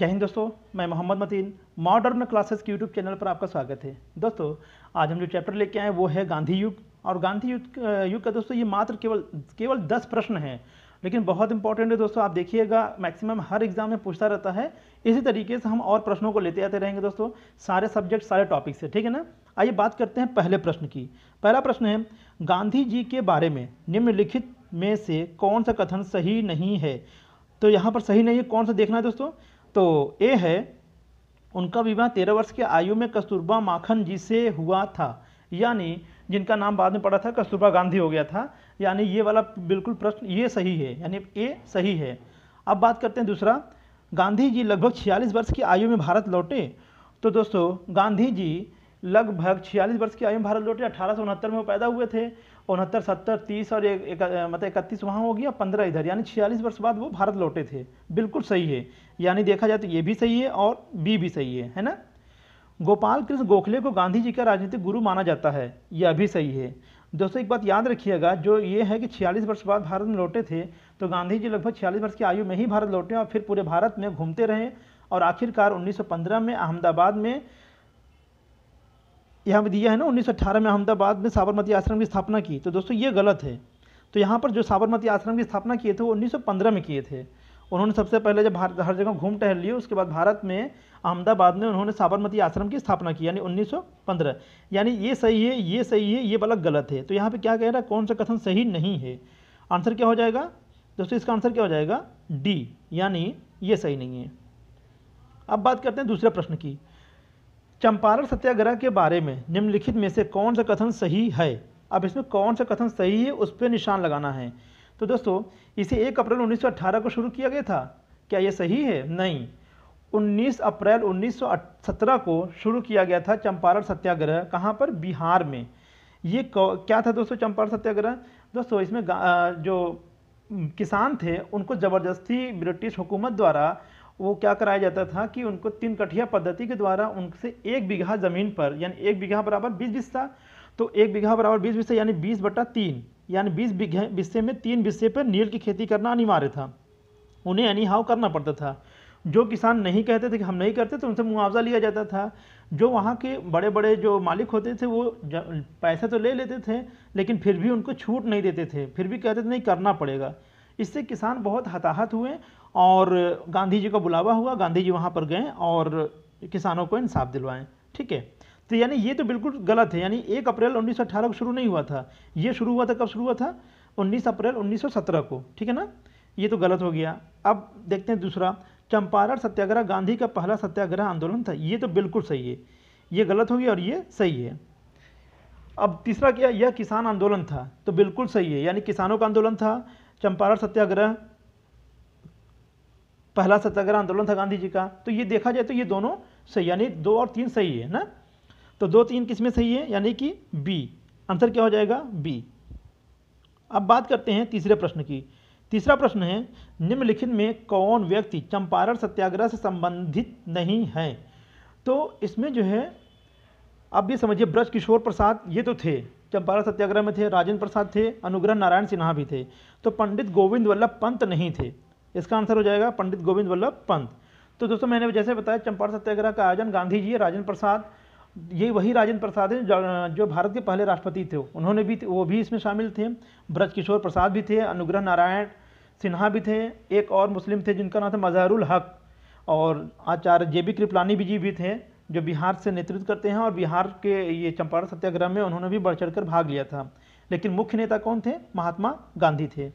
जय हिंद दोस्तों मैं मोहम्मद मतीन मॉडर्न क्लासेस के यूट्यूब चैनल पर आपका स्वागत है दोस्तों आज हम जो चैप्टर लेके आए वो है गांधी युग और गांधी युग युग का दोस्तों ये मात्र केवल केवल दस प्रश्न हैं लेकिन बहुत इंपॉर्टेंट है दोस्तों आप देखिएगा मैक्सिमम हर एग्जाम में पूछता रहता है इसी तरीके से हम और प्रश्नों को लेते आते रहेंगे दोस्तों सारे सब्जेक्ट सारे टॉपिक से ठीक है ना आइए बात करते हैं पहले प्रश्न की पहला प्रश्न है गांधी जी के बारे में निम्नलिखित में से कौन सा कथन सही नहीं है तो यहाँ पर सही नहीं है कौन सा देखना है दोस्तों तो ए है उनका विवाह तेरह वर्ष की आयु में कस्तूरबा माखन जी से हुआ था यानी जिनका नाम बाद में पड़ा था कस्तूरबा गांधी हो गया था यानी ये वाला बिल्कुल प्रश्न ये सही है यानी ए सही है अब बात करते हैं दूसरा गांधी जी लगभग छियालीस वर्ष की आयु में भारत लौटे तो दोस्तों गांधी जी लगभग छियालीस वर्ष की आयु में भारत लौटे अठारह में पैदा हुए थे उनहत्तर सत्तर तीस और एक, एक, मतलब इकतीस वहाँ हो गया पंद्रह इधर यानी छियालीस वर्ष बाद वो भारत लौटे थे बिल्कुल सही है यानी देखा जाए तो ये भी सही है और बी भी सही है है ना गोपाल कृष्ण गोखले को गांधी जी का राजनीतिक गुरु माना जाता है यह भी सही है दोस्तों एक बात याद रखिएगा जो ये है कि छियालीस वर्ष बाद भारत में लौटे थे तो गांधी जी लगभग छियालीस वर्ष की आयु में ही भारत लौटे और फिर पूरे भारत में घूमते रहे और आखिरकार 1915 में अहमदाबाद में यहाँ पे दिया है ना 1918 में अहमदाबाद में साबरमती आश्रम की स्थापना की तो दोस्तों ये गलत है तो यहाँ पर जो साबरमती आश्रम की स्थापना किए थे वो 1915 में किए थे उन्होंने सबसे पहले जब भारत हर जगह घूम टहल लिए उसके बाद भारत में अहमदाबाद में उन्होंने साबरमती आश्रम की स्थापना की यानी 1915 यानी ये सही है ये सही है ये वाला गलत है तो यहाँ पे क्या कह रहा है कौन सा कथन सही नहीं है आंसर क्या हो जाएगा दोस्तों इसका आंसर क्या हो जाएगा डी यानी ये सही नहीं है अब बात करते हैं दूसरे प्रश्न की चंपारण सत्याग्रह के बारे में निम्नलिखित में से कौन सा कथन सही है अब इसमें कौन सा कथन सही है उस पर निशान लगाना है तो दोस्तों इसे एक अप्रैल 1918 को शुरू किया गया था क्या यह सही है नहीं 19 अप्रैल 1917 को शुरू किया गया था चंपारण सत्याग्रह कहाँ पर बिहार में ये क्या था दोस्तों चंपारण सत्याग्रह दोस्तों इसमें जो किसान थे उनको ज़बरदस्ती ब्रिटिश हुकूमत द्वारा वो क्या कराया जाता था कि उनको तीन कठिया पद्धति के द्वारा उनसे एक बीघा ज़मीन पर यानी एक बीघा बराबर बीस बिस्सा तो एक बीघा बराबर बीस बिस्सा यानी बीस बट्टा तीन यानी बीस बीघे बिस्से में तीन बिस्से पर नील की खेती करना अनिवार्य था उन्हें एनी हाव करना पड़ता था जो किसान नहीं कहते थे कि हम नहीं करते तो उनसे मुआवजा लिया जाता था जो वहाँ के बड़े बड़े जो मालिक होते थे वो पैसे तो ले लेते थे लेकिन फिर भी उनको छूट नहीं देते थे फिर भी कहते थे नहीं करना पड़ेगा इससे किसान बहुत हताहत हुए और गांधी जी का बुलावा हुआ गांधी जी वहाँ पर गए और किसानों को इंसाफ दिलवाएं ठीक है तो यानी ये तो बिल्कुल गलत है यानी एक अप्रैल 1918 को शुरू नहीं हुआ था ये शुरू हुआ था कब शुरू हुआ था 19 अप्रैल 1917 को ठीक है ना ये तो गलत हो गया अब देखते हैं दूसरा चंपारण सत्याग्रह गांधी का पहला सत्याग्रह आंदोलन था ये तो बिल्कुल सही है ये गलत हो गया और ये सही है अब तीसरा क्या यह किसान आंदोलन था तो बिल्कुल सही है यानी किसानों का आंदोलन था चंपारण सत्याग्रह पहला सत्याग्रह आंदोलन था गांधी जी का तो ये देखा जाए तो ये दोनों सही यानी दो और तीन सही है ना तो दो तीन किस में सही है यानी कि बी आंसर क्या हो जाएगा बी अब बात करते हैं तीसरे प्रश्न की तीसरा प्रश्न है निम्नलिखित में कौन व्यक्ति चंपारण सत्याग्रह से संबंधित नहीं है तो इसमें जो है अब ये समझिए ब्रज किशोर प्रसाद ये तो थे चंपारण सत्याग्रह में थे राजेंद्र प्रसाद थे अनुग्रह नारायण सिन्हा भी थे तो पंडित गोविंद वल्लभ पंत नहीं थे इसका आंसर हो जाएगा पंडित गोविंद वल्लभ पंत तो दोस्तों मैंने जैसे बताया चंपारण सत्याग्रह का आयोजन गांधी जी राजेंद्र प्रसाद ये वही राजेंद्र प्रसाद हैं जो भारत के पहले राष्ट्रपति थे उन्होंने भी वो भी इसमें शामिल थे ब्रज किशोर प्रसाद भी थे अनुग्रह नारायण सिन्हा भी थे एक और मुस्लिम थे जिनका नाम था मजहरुल हक और आचार्य जे बी कृपलानी भी जी भी थे जो बिहार से नेतृत्व करते हैं और बिहार के ये चंपारण सत्याग्रह में उन्होंने भी बढ़ चढ़ भाग लिया था लेकिन मुख्य नेता कौन थे महात्मा गांधी थे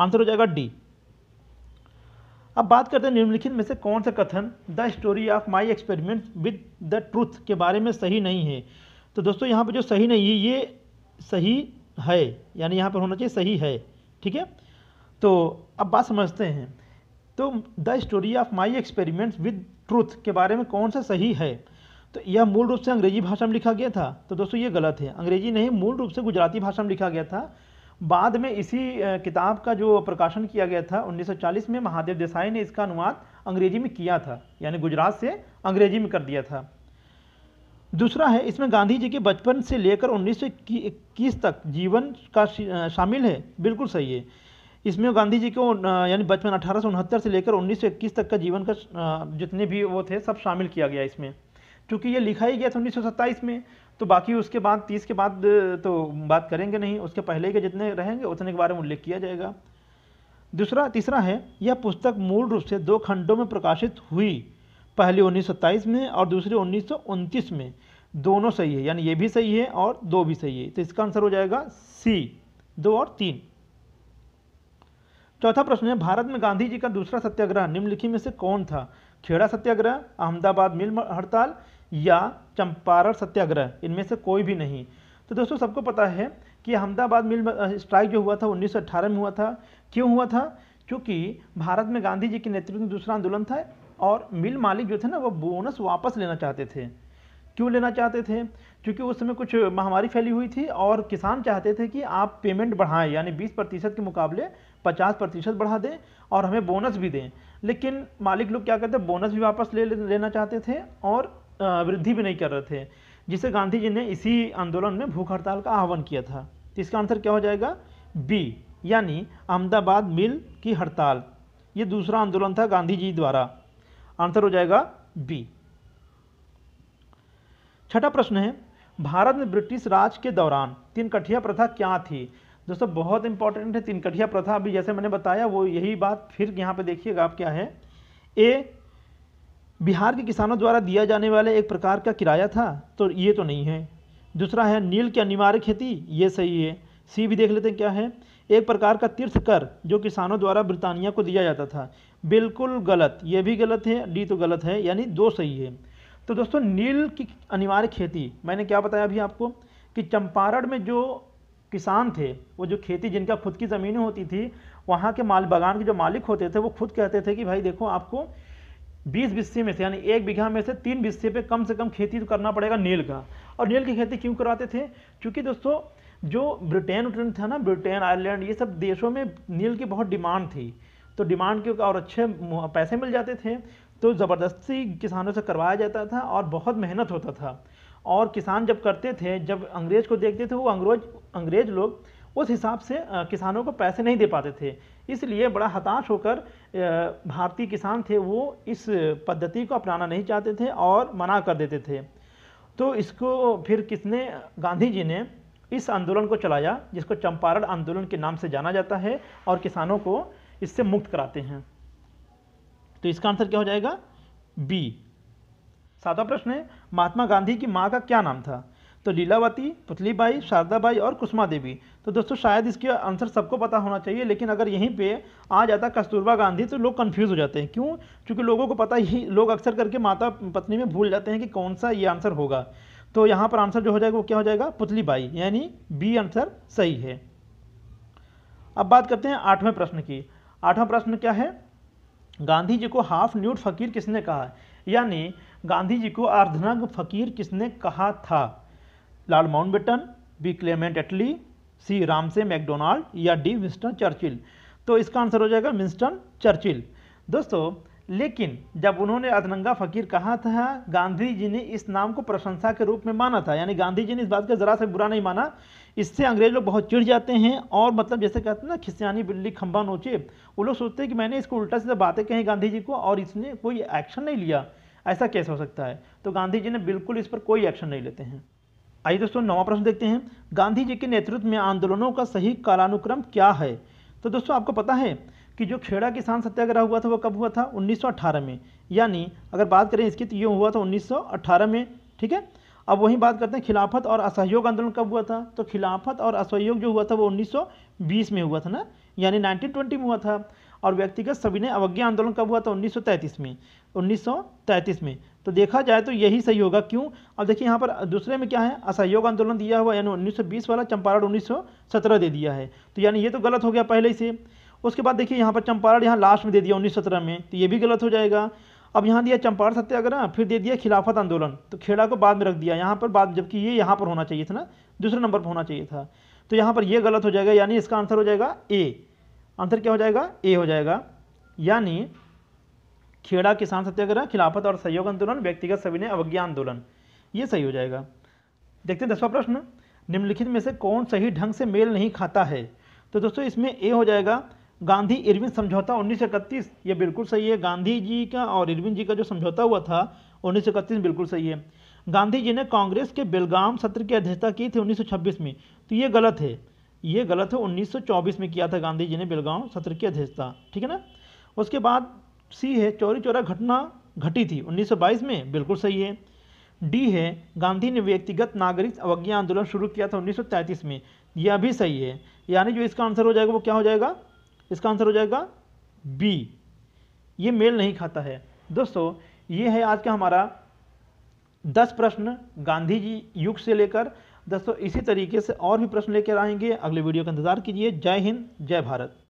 आंसर हो जाएगा डी अब बात करते हैं निम्नलिखित में से कौन सा कथन the story of my experiment with the truth के बारे में सही नहीं है तो दोस्तों यहाँ पर जो सही नहीं है ये सही है यानी यहाँ पर होना चाहिए सही है ठीक है तो अब बात समझते हैं तो the story of my experiments with truth के बारे में कौन सा सही है तो यह मूल रूप से अंग्रेजी भाषा में लिखा गया था तो दोस्तों ये गलत है अंग्रेजी नहीं मूल रूप से गुजराती भाषा में लिखा गया था बाद में इसी किताब का जो प्रकाशन किया गया था 1940 में महादेव देसाई ने इसका अनुवाद अंग्रेजी में किया था यानी गुजरात से अंग्रेजी में कर दिया था दूसरा है इसमें गांधी जी के बचपन से लेकर उन्नीस तक जीवन का शामिल है बिल्कुल सही है इसमें गांधी जी को यानी बचपन अठारह से लेकर उन्नीस तक का जीवन का जितने भी वो थे सब शामिल किया गया इसमें क्योंकि ये लिखा ही गया था उन्नीस में तो बाकी उसके बाद तीस के बाद तो बात करेंगे नहीं उसके पहले के जितने रहेंगे उतने के बारे में उल्लेख किया जाएगा दूसरा तीसरा है यह पुस्तक मूल रूप से दो खंडों में प्रकाशित हुई पहली उन्नीस में और दूसरी उन्नीस में दोनों सही है यानी ये भी सही है और दो भी सही है तो इसका आंसर हो जाएगा सी दो और तीन चौथा प्रश्न है भारत में गांधी जी का दूसरा सत्याग्रह निम्नलिखित में से कौन था खेड़ा सत्याग्रह अहमदाबाद मिल हड़ताल या चंपारण सत्याग्रह इनमें से कोई भी नहीं तो दोस्तों सबको पता है कि अहमदाबाद मिल स्ट्राइक जो हुआ था 1918 में हुआ था क्यों हुआ था क्योंकि भारत में गांधी जी के नेतृत्व में दूसरा आंदोलन था और मिल मालिक जो थे ना वो बोनस वापस लेना चाहते थे क्यों लेना चाहते थे क्योंकि उस समय कुछ महामारी फैली हुई थी और किसान चाहते थे कि आप पेमेंट बढ़ाएं यानी 20 प्रतिशत के मुकाबले 50 प्रतिशत बढ़ा दें और हमें बोनस भी दें लेकिन मालिक लोग क्या करते बोनस भी वापस ले लेना चाहते थे और वृद्धि भी नहीं कर रहे थे जिसे गांधी जी ने इसी आंदोलन में भूख हड़ताल का आह्वान किया था तो इसका आंसर क्या हो जाएगा बी यानी अहमदाबाद मिल की हड़ताल ये दूसरा आंदोलन था गांधी जी द्वारा आंसर हो जाएगा बी छठा प्रश्न है भारत में ब्रिटिश राज के दौरान तीन कठिया प्रथा क्या थी दोस्तों बहुत इंपॉर्टेंट है तीन कठिया प्रथा अभी जैसे मैंने बताया वो यही बात फिर यहाँ पे देखिएगा आप क्या है ए बिहार के किसानों द्वारा दिया जाने वाले एक प्रकार का किराया था तो ये तो नहीं है दूसरा है नील की अनिवार्य खेती ये सही है सी भी देख लेते हैं क्या है एक प्रकार का तीर्थ कर जो किसानों द्वारा ब्रितानिया को दिया जाता था बिल्कुल गलत ये भी गलत है डी तो गलत है यानी दो सही है तो दोस्तों नील की अनिवार्य खेती मैंने क्या बताया अभी आपको कि चंपारण में जो किसान थे वो जो खेती जिनका खुद की ज़मीनें होती थी वहाँ के माल बागान के जो मालिक होते थे वो खुद कहते थे कि भाई देखो आपको बीस बिस्से में से यानी एक बीघा में से तीन बिस्से पे कम से कम खेती तो करना पड़ेगा नील का और नील की खेती क्यों करवाते थे क्योंकि दोस्तों जो ब्रिटेन उटन था ना ब्रिटेन आयरलैंड ये सब देशों में नील की बहुत डिमांड थी तो डिमांड के और अच्छे पैसे मिल जाते थे तो ज़बरदस्ती किसानों से करवाया जाता था और बहुत मेहनत होता था और किसान जब करते थे जब अंग्रेज को देखते थे वो अंग्रेज अंग्रेज लोग उस हिसाब से किसानों को पैसे नहीं दे पाते थे इसलिए बड़ा हताश होकर भारतीय किसान थे वो इस पद्धति को अपनाना नहीं चाहते थे और मना कर देते थे तो इसको फिर किसने गांधी जी ने इस आंदोलन को चलाया जिसको चंपारण आंदोलन के नाम से जाना जाता है और किसानों को इससे मुक्त कराते हैं तो इसका आंसर क्या हो जाएगा बी सातवां प्रश्न है महात्मा गांधी की माँ का क्या नाम था तो लीलावती पुतलीबाई शारदाबाई और कुषमा देवी तो दोस्तों शायद इसके आंसर सबको पता होना चाहिए लेकिन अगर यहीं पे आ जाता कस्तूरबा गांधी तो लोग कंफ्यूज हो जाते हैं क्यों क्योंकि लोगों को पता ही लोग अक्सर करके माता पत्नी में भूल जाते हैं कि कौन सा ये आंसर होगा तो यहाँ पर आंसर जो हो जाएगा वो क्या हो जाएगा पुतलीबाई यानी बी आंसर सही है अब बात करते हैं आठवें प्रश्न की आठवां प्रश्न क्या है गांधी जी को हाफ न्यूड फकीर किसने कहा यानी गांधी जी को अर्धनग फकीर किसने कहा था Lord Mountbatten B Clement Attlee C Ramsay MacDonald या डी विंस्टन चर्चिल तो इसका आंसर हो जाएगा विंस्टन चर्चिल दोस्तों लेकिन जब उन्होंने अदनंगा फकीर कहा था गांधी जी ने इस नाम को प्रशंसा के रूप में माना था यानी गांधी जी ने इस बात का ज़रा से बुरा नहीं माना इससे अंग्रेज लोग बहुत चिढ़ जाते हैं और मतलब जैसे कहते हैं ना खिसियानी बिल्ली खंबा नोचे वो लोग सोचते हैं कि मैंने इसको उल्टा सीधा बातें कही गांधी जी को और इसने कोई एक्शन नहीं लिया ऐसा कैसे हो सकता है तो गांधी जी ने बिल्कुल इस पर कोई एक्शन नहीं लेते हैं आइए दोस्तों नवा प्रश्न देखते हैं गांधी जी के नेतृत्व में आंदोलनों का सही कालानुक्रम क्या है तो दोस्तों आपको पता है कि जो खेड़ा किसान सत्याग्रह हुआ था वो कब हुआ था 1918 में यानी अगर बात करें इसकी तो ये हुआ था 1918 में ठीक है अब वही बात करते हैं खिलाफत और असहयोग आंदोलन कब हुआ था तो खिलाफत और असहयोग जो हुआ था वो 1920 में हुआ था ना यानी 1920 में हुआ था और व्यक्तिगत सविनय अवज्ञा आंदोलन कब हुआ था 1933 में 1933 में तो देखा जाए तो यही सही होगा क्यों अब देखिए यहाँ पर दूसरे में क्या है असहयोग आंदोलन दिया हुआ यानी 1920 वाला चंपारण 1917 दे दिया है तो यानी ये तो गलत हो गया पहले ही से उसके बाद देखिए यहाँ पर चंपारण यहाँ लास्ट में दे दिया उन्नीस में तो ये भी गलत हो जाएगा अब यहाँ दिया चंपारण सत्याग्रह फिर दे दिया खिलाफत आंदोलन तो खेड़ा को बाद में रख दिया यहाँ पर बाद जबकि ये यहाँ पर होना चाहिए था ना दूसरे नंबर पर होना चाहिए था तो यहाँ पर ये गलत हो जाएगा यानी इसका आंसर हो जाएगा ए आंसर क्या हो जाएगा ए हो जाएगा यानी खेड़ा किसान सत्याग्रह खिलाफत और सहयोग आंदोलन व्यक्तिगत सविनय अवज्ञा आंदोलन ये सही हो जाएगा देखते हैं दसवा प्रश्न निम्नलिखित में से कौन सही ढंग से मेल नहीं खाता है तो दोस्तों इसमें ए हो जाएगा गांधी इरविन समझौता उन्नीस ये बिल्कुल सही है गांधी जी का और इरविन जी का जो समझौता हुआ था उन्नीस बिल्कुल सही है गांधी जी ने कांग्रेस के बेलगाम सत्र की अध्यक्षता की थी 1926 में तो ये गलत है ये गलत है 1924 में किया था गांधी जी ने बेलगाम सत्र की अध्यक्षता ठीक है ना उसके बाद सी है चोरी चोरा घटना घटी थी 1922 में बिल्कुल सही है डी है गांधी ने व्यक्तिगत नागरिक अवज्ञा आंदोलन शुरू किया था 1933 में यह भी सही है यानी जो इसका आंसर हो जाएगा वो क्या हो जाएगा इसका आंसर हो जाएगा बी ये मेल नहीं खाता है दोस्तों ये है आज का हमारा दस प्रश्न गांधी जी युग से लेकर दोस्तों इसी तरीके से और भी प्रश्न लेकर आएंगे अगले वीडियो का इंतजार कीजिए जय हिंद जय भारत